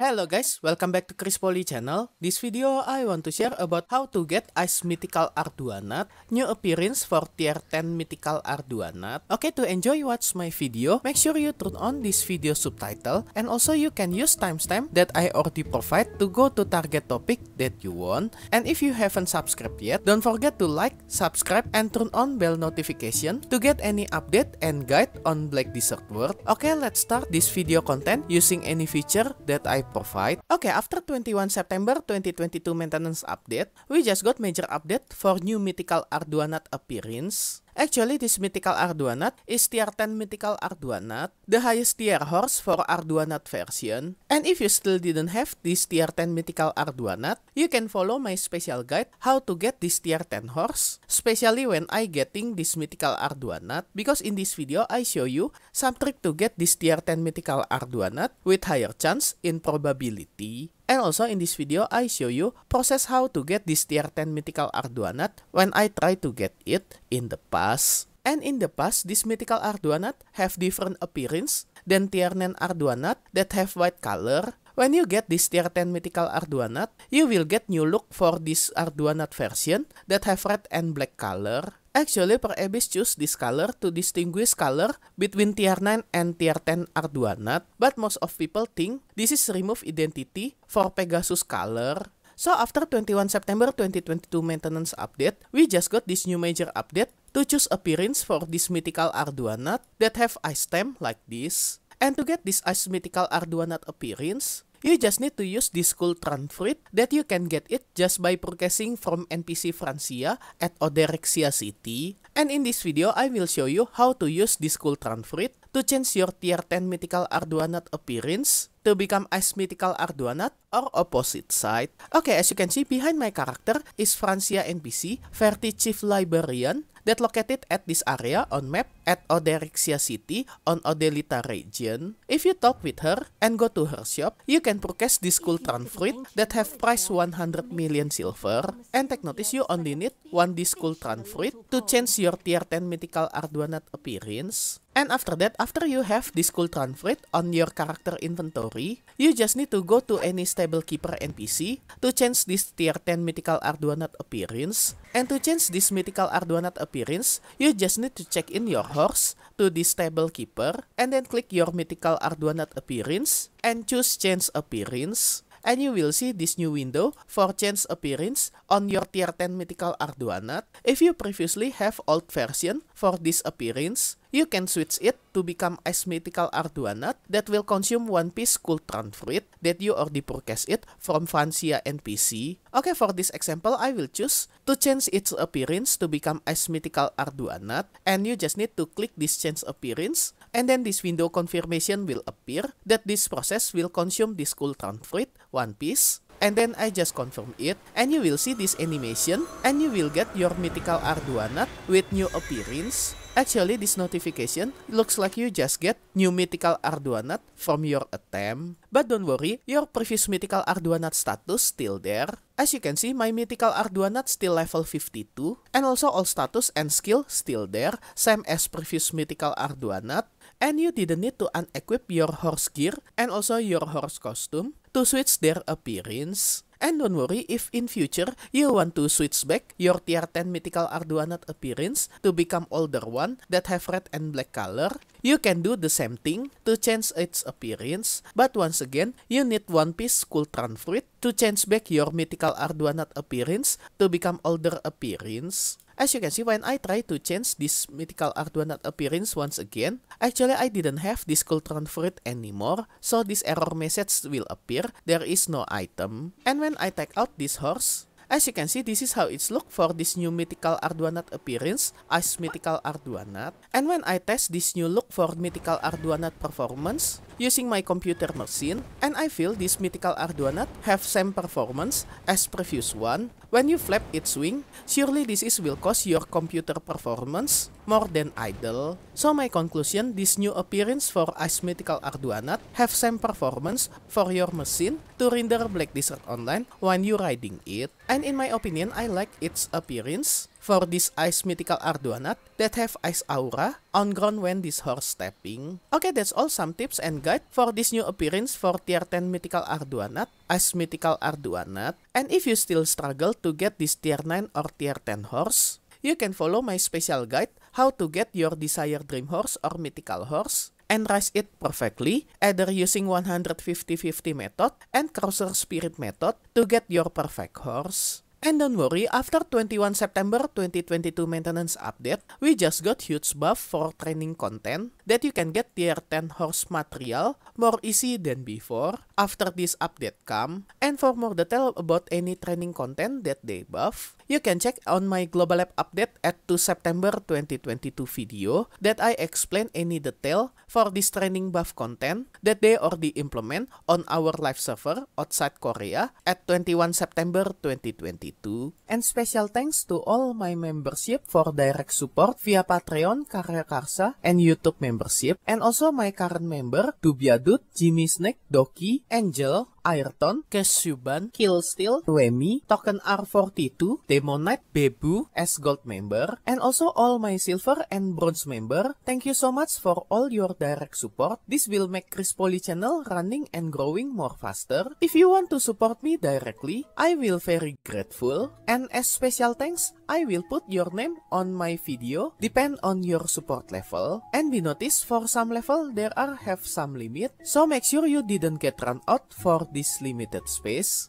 Hello guys, welcome back to Chris Poly channel. This video I want to share about how to get Ice Mythical Arduanat, new appearance for tier 10 Mythical Arduanat. Okay, to enjoy watch my video, make sure you turn on this video subtitle and also you can use timestamp that I already provide to go to target topic that you want. And if you haven't subscribed yet, don't forget to like, subscribe and turn on bell notification to get any update and guide on Black Desert World. Okay, let's start this video content using any feature that I provide. Okay, after 21 September 2022 maintenance update, we just got major update for new mythical Arduanat appearance. Actually, this mythical Arduanat is tier 10 mythical Arduanat, the highest tier horse for Arduanat version. And if you still didn't have this tier 10 mythical Arduanat, you can follow my special guide how to get this tier 10 horse, especially when I getting this mythical Arduanat, because in this video I show you some trick to get this tier 10 mythical Arduanat with higher chance in probability. And also in this video, I show you process how to get this tier 10 mythical Arduino when I try to get it in the past. And in the past, this mythical Arduino have different appearance than tier 9 Arduino that have white color. When you get this tier 10 mythical Arduino, you will get new look for this Arduino version that have red and black color. Actually, per Abyss choose this color to distinguish color between tier 9 and tier 10 Arduanat, but most of people think this is remove identity for Pegasus color So after 21 September 2022 maintenance update, we just got this new major update to choose appearance for this mythical Arduanat that have ice stem like this. And to get this ice mythical Arduanat appearance, You just need to use this cool transcript that you can get it just by purchasing from NPC Francia at Oderexia City. And in this video, I will show you how to use this cool transcript to change your tier 10 mythical Arduanat appearance to become ice mythical Arduanat or opposite side. Okay, as you can see, behind my character is Francia NPC, Verti Chief Librarian that located at this area on map at Oderixia City on Odelita region. If you talk with her and go to her shop, you can purchase this Kultran fruit that have price 100 million silver. And take notice you only need one this Kultran fruit to change your tier 10 mythical Arduanat appearance. And after that, after you have this cool fruit on your character inventory, you just need to go to any stable keeper NPC to change this tier 10 mythical Arduanat appearance. And to change this mythical Arduanat appearance, you just need to check in your horse to this table keeper and then click your mythical Arduanat appearance and choose change appearance and you will see this new window for change appearance on your tier 10 mythical arduana If you previously have old version for this appearance, you can switch it to become as mythical Arduanat that will consume one piece cool fruit that you already purchased it from Fancia NPC. Okay, for this example, I will choose to change its appearance to become as mythical Arduanat and you just need to click this change appearance and then this window confirmation will appear that this process will consume this cool fruit one piece and then I just confirm it and you will see this animation and you will get your mythical Arduanat with new appearance. Actually this notification looks like you just get new mythical Arduanat from your attempt. But don't worry, your previous mythical Arduanat status still there. As you can see, my mythical Arduanat still level 52 and also all status and skill still there, same as previous mythical Arduanat. And you didn't need to unequip your horse gear and also your horse costume to switch their appearance. And don't worry if in future you want to switch back your tier 10 mythical Arduanat appearance to become older one that have red and black color, you can do the same thing to change its appearance, but once again, you need one piece Kultran fruit to change back your mythical Arduanat appearance to become older appearance. As you can see, when I try to change this mythical Arduanat appearance once again, actually I didn't have this Cultron for it anymore, so this error message will appear, there is no item. And when I take out this horse, as you can see, this is how it's look for this new mythical Arduanat appearance, as mythical Arduanat. And when I test this new look for mythical Arduanat performance, using my computer machine and I feel this mythical Arduino have same performance as previous one. When you flap its wing, surely this is will cause your computer performance more than idle. So my conclusion, this new appearance for Ice Mythical Arduino have same performance for your machine to render Black Desert Online when you riding it. And in my opinion, I like its appearance for this ice mythical Arduanat that have ice aura on ground when this horse stepping. Okay, that's all some tips and guide for this new appearance for tier 10 mythical Arduanat, ice mythical Arduanat. And if you still struggle to get this tier 9 or tier 10 horse, you can follow my special guide how to get your desired dream horse or mythical horse and rise it perfectly, either using 150-50 method and Crosser Spirit method to get your perfect horse. And don't worry, after 21 September 2022 maintenance update, we just got huge buff for training content, that you can get tier 10 horse material more easy than before after this update come. And for more detail about any training content that they buff, you can check on my Global Lab update at 2 September 2022 video that I explain any detail for this training buff content that they already implement on our live server outside Korea at 21 September 2022. And special thanks to all my membership for direct support via Patreon, Karya Karsa, and YouTube member membership and also my current member Dubiadut, Jimmy Snake, Doki, Angel, Ayrton, Kesuban, Killsteel, Remy, Token R42, Demonite, Bebu, as Gold member, and also all my Silver and Bronze member. Thank you so much for all your direct support. This will make Chris Poly channel running and growing more faster. If you want to support me directly, I will very grateful. And as special thanks, I will put your name on my video, depend on your support level. And be noticed for some level there are have some limit, so make sure you didn't get run out for this limited space